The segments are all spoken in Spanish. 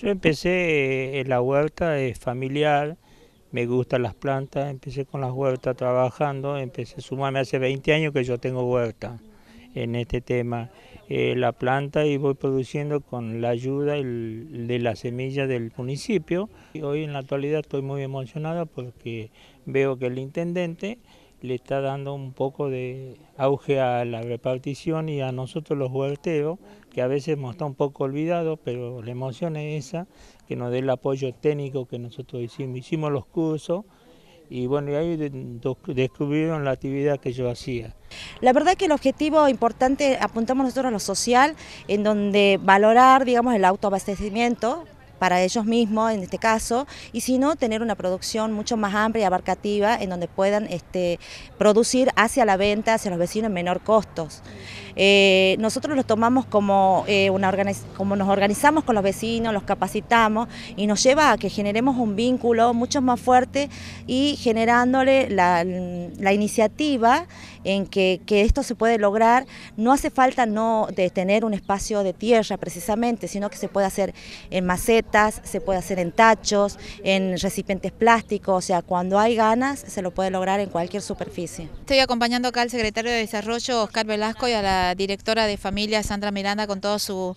Yo empecé en eh, la huerta, es familiar, me gustan las plantas, empecé con las huertas trabajando, empecé a sumarme hace 20 años que yo tengo huerta en este tema. Eh, la planta y voy produciendo con la ayuda de la semilla del municipio. hoy en la actualidad estoy muy emocionada porque veo que el intendente le está dando un poco de auge a la repartición y a nosotros los volteos, que a veces hemos estado un poco olvidado, pero la emoción es esa, que nos dé el apoyo técnico que nosotros hicimos. Hicimos los cursos y bueno, ahí descubrieron la actividad que yo hacía. La verdad que el objetivo importante apuntamos nosotros a lo social, en donde valorar, digamos, el autoabastecimiento para ellos mismos en este caso, y si no, tener una producción mucho más amplia y abarcativa en donde puedan este, producir hacia la venta, hacia los vecinos en menor costos. Eh, nosotros lo tomamos como, eh, una como nos organizamos con los vecinos, los capacitamos y nos lleva a que generemos un vínculo mucho más fuerte y generándole la, iniciativa en que, que, esto se puede lograr. No hace falta no de tener un espacio de tierra precisamente, sino que se puede hacer en macetas, se puede hacer en tachos, en recipientes plásticos, o sea, cuando hay ganas se lo puede lograr en cualquier superficie. Estoy acompañando acá al secretario de Desarrollo, Oscar Velasco, y a la directora de familia Sandra Miranda con todo su,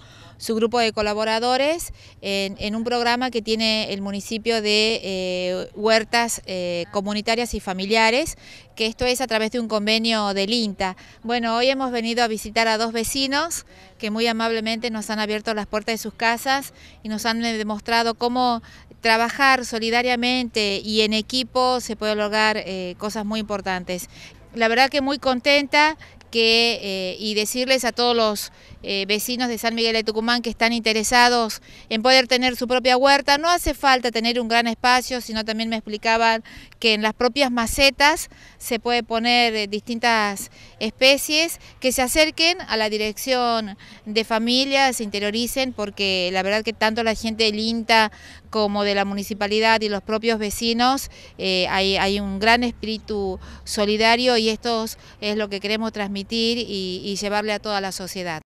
grupo de colaboradores en, un programa que tiene el municipio de eh, huertas eh, comunitarias y familiares, que esto es a través de un convenio del INTA. Bueno, hoy hemos venido a visitar a dos vecinos que muy amablemente nos han abierto las puertas de sus casas y nos han demostrado cómo trabajar solidariamente y en equipo se puede lograr eh, cosas muy importantes la verdad que muy contenta que, eh, y decirles a todos los eh, vecinos de San Miguel de Tucumán que están interesados en poder tener su propia huerta. No hace falta tener un gran espacio, sino también me explicaban que en las propias macetas se puede poner eh, distintas especies que se acerquen a la dirección de familias, se interioricen, porque la verdad que tanto la gente del INTA como de la municipalidad y los propios vecinos, eh, hay, un gran espíritu solidario y esto es lo que queremos transmitir y llevarle a toda la sociedad.